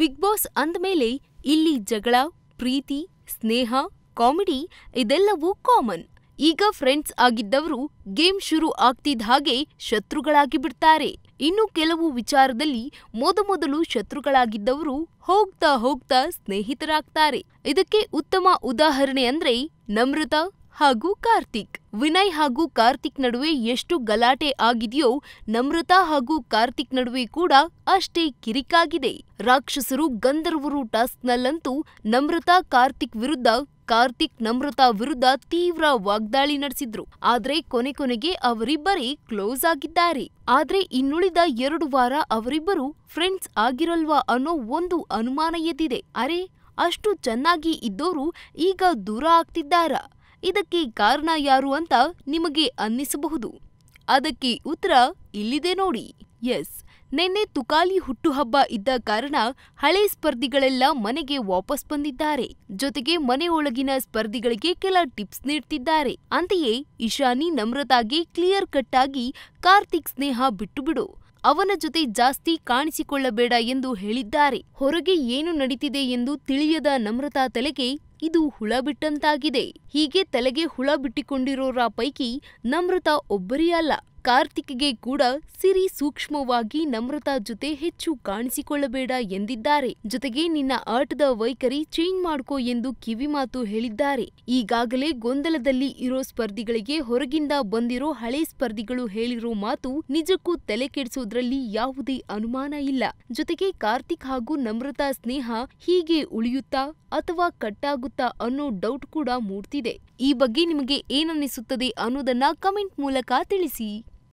big boss ಅಂದಮೇಲೆ ಇಲ್ಲಿ ಜಗಳ ಪ್ರೀತಿ ಸ್ನೇಹ ಕಾಮಿಡಿ ಇದೆಲ್ಲವೂ ಕಾಮನ್ ಈಗ ಫ್ರೆಂಡ್ಸ್ ಆಗಿದ್ದವರು ಗೇಮ್ ಶುರು ಆಗ್ತಿದ್ದ ಹಾಗೆ ಶತ್ರುಗಳಾಗಿ ಬಿಡ್ತಾರೆ ಇನ್ನು ಕೆಲವು ವಿಚಾರದಲ್ಲಿ ಮೊದಮೊದಲು ಶತ್ರುಗಳಾಗಿದ್ದವರು ಹೋಗ್ತಾ ಹೋಗ್ತಾ ಸ್ನೇಹಿತರಾಗ್ತಾರೆ ಇದಕ್ಕೆ ಉತ್ತಮ ಉದಾಹರಣೆ ಅಂದ್ರೆ ನಮೃತ ಹಾಗೂ ಕಾರ್ತಿಕ್ ವಿನಯ್ ಹಾಗೂ ಕಾರ್ತಿಕ್ ನಡುವೆ ಎಷ್ಟು ಗಲಾಟೆ ಆಗಿದೆಯೋ ನಮ್ರತಾ ಹಾಗೂ ಕಾರ್ತಿಕ್ ನಡುವೆ ಕೂಡ ಅಷ್ಟೇ ಕಿರಿಕಾಗಿದೆ ರಾಕ್ಷಸರು ಗಂಧರ್ವರು ಟಾಸ್ಕ್ನಲ್ಲಂತೂ ನಮ್ರತಾ ಕಾರ್ತಿಕ್ ವಿರುದ್ಧ ಕಾರ್ತಿಕ್ ನಮ್ರತಾ ವಿರುದ್ಧ ತೀವ್ರ ವಾಗ್ದಾಳಿ ನಡೆಸಿದ್ರು ಆದ್ರೆ ಕೊನೆ ಕೊನೆಗೆ ಅವರಿಬ್ಬರೇ ಕ್ಲೋಸ್ ಆಗಿದ್ದಾರೆ ಆದ್ರೆ ಇನ್ನುಳಿದ ಎರಡು ವಾರ ಅವರಿಬ್ಬರು ಫ್ರೆಂಡ್ಸ್ ಆಗಿರಲ್ವಾ ಅನ್ನೋ ಒಂದು ಅನುಮಾನ ಎದ್ದಿದೆ ಅರೆ ಅಷ್ಟು ಚೆನ್ನಾಗಿ ಇದ್ದೋರು ಈಗ ದೂರ ಆಗ್ತಿದ್ದಾರಾ ಇದಕ್ಕೆ ಕಾರಣ ಯಾರು ಅಂತ ನಿಮಗೆ ಅನ್ನಿಸಬಹುದು ಅದಕ್ಕೆ ಉತ್ತರ ಇಲ್ಲಿದೆ ನೋಡಿ ಎಸ್ ನಿನ್ನೆ ತುಕಾಲಿ ಹುಟ್ಟುಹಬ್ಬ ಇದ್ದ ಕಾರಣ ಹಳೆ ಸ್ಪರ್ಧಿಗಳೆಲ್ಲ ಮನೆಗೆ ವಾಪಸ್ ಬಂದಿದ್ದಾರೆ ಜೊತೆಗೆ ಮನೆಯೊಳಗಿನ ಸ್ಪರ್ಧಿಗಳಿಗೆ ಕೆಲ ಟಿಪ್ಸ್ ನೀಡ್ತಿದ್ದಾರೆ ಅಂತೆಯೇ ಇಶಾನಿ ನಮ್ರತಾಗೆ ಕ್ಲಿಯರ್ ಕಟ್ ಆಗಿ ಕಾರ್ತಿಕ್ ಸ್ನೇಹ ಬಿಟ್ಟು ಬಿಡು ಅವನ ಜೊತೆ ಜಾಸ್ತಿ ಕಾಣಿಸಿಕೊಳ್ಳಬೇಡ ಎಂದು ಹೇಳಿದ್ದಾರೆ ಹೊರಗೆ ಏನು ನಡೀತಿದೆ ಎಂದು ತಿಳಿಯದ ನಮ್ರತಾ ತಲೆಗೆ ಇದು ಹುಳ ಬಿಟ್ಟಂತಾಗಿದೆ ಹೀಗೆ ತಲೆಗೆ ಹುಳ ಬಿಟ್ಟಿಕೊಂಡಿರೋರ ಪೈಕಿ ನಮ್ರತ ಒಬ್ಬರೇ ಅಲ್ಲ ಕಾರ್ತಿಕ್ಗೆ ಕೂಡ ಸಿರಿ ಸೂಕ್ಷ್ಮವಾಗಿ ನಮ್ರತಾ ಜೊತೆ ಹೆಚ್ಚು ಕಾಣಿಸಿಕೊಳ್ಳಬೇಡ ಎಂದಿದ್ದಾರೆ ಜೊತೆಗೆ ನಿನ್ನ ಆಟದ ವೈಖರಿ ಚೇಂಜ್ ಮಾಡ್ಕೋ ಎಂದು ಕಿವಿಮಾತು ಹೇಳಿದ್ದಾರೆ ಈಗಾಗಲೇ ಗೊಂದಲದಲ್ಲಿ ಇರೋ ಸ್ಪರ್ಧಿಗಳಿಗೆ ಹೊರಗಿಂದ ಬಂದಿರೋ ಹಳೆ ಸ್ಪರ್ಧಿಗಳು ಹೇಳಿರೋ ಮಾತು ನಿಜಕ್ಕೂ ತಲೆ ಕೆಡಿಸೋದ್ರಲ್ಲಿ ಯಾವುದೇ ಅನುಮಾನ ಇಲ್ಲ ಜೊತೆಗೆ ಕಾರ್ತಿಕ್ ಹಾಗೂ ನಮ್ರತಾ ಸ್ನೇಹ ಹೀಗೆ ಉಳಿಯುತ್ತಾ ಅಥವಾ ಕಟ್ಟಾಗುತ್ತಾ ಅನ್ನೋ ಡೌಟ್ ಕೂಡ ಮೂಡ್ತಿದೆ ಈ ಬಗ್ಗೆ ನಿಮಗೆ ಏನನ್ನಿಸುತ್ತದೆ ಅನ್ನೋದನ್ನ ಕಮೆಂಟ್ ಮೂಲಕ ತಿಳಿಸಿ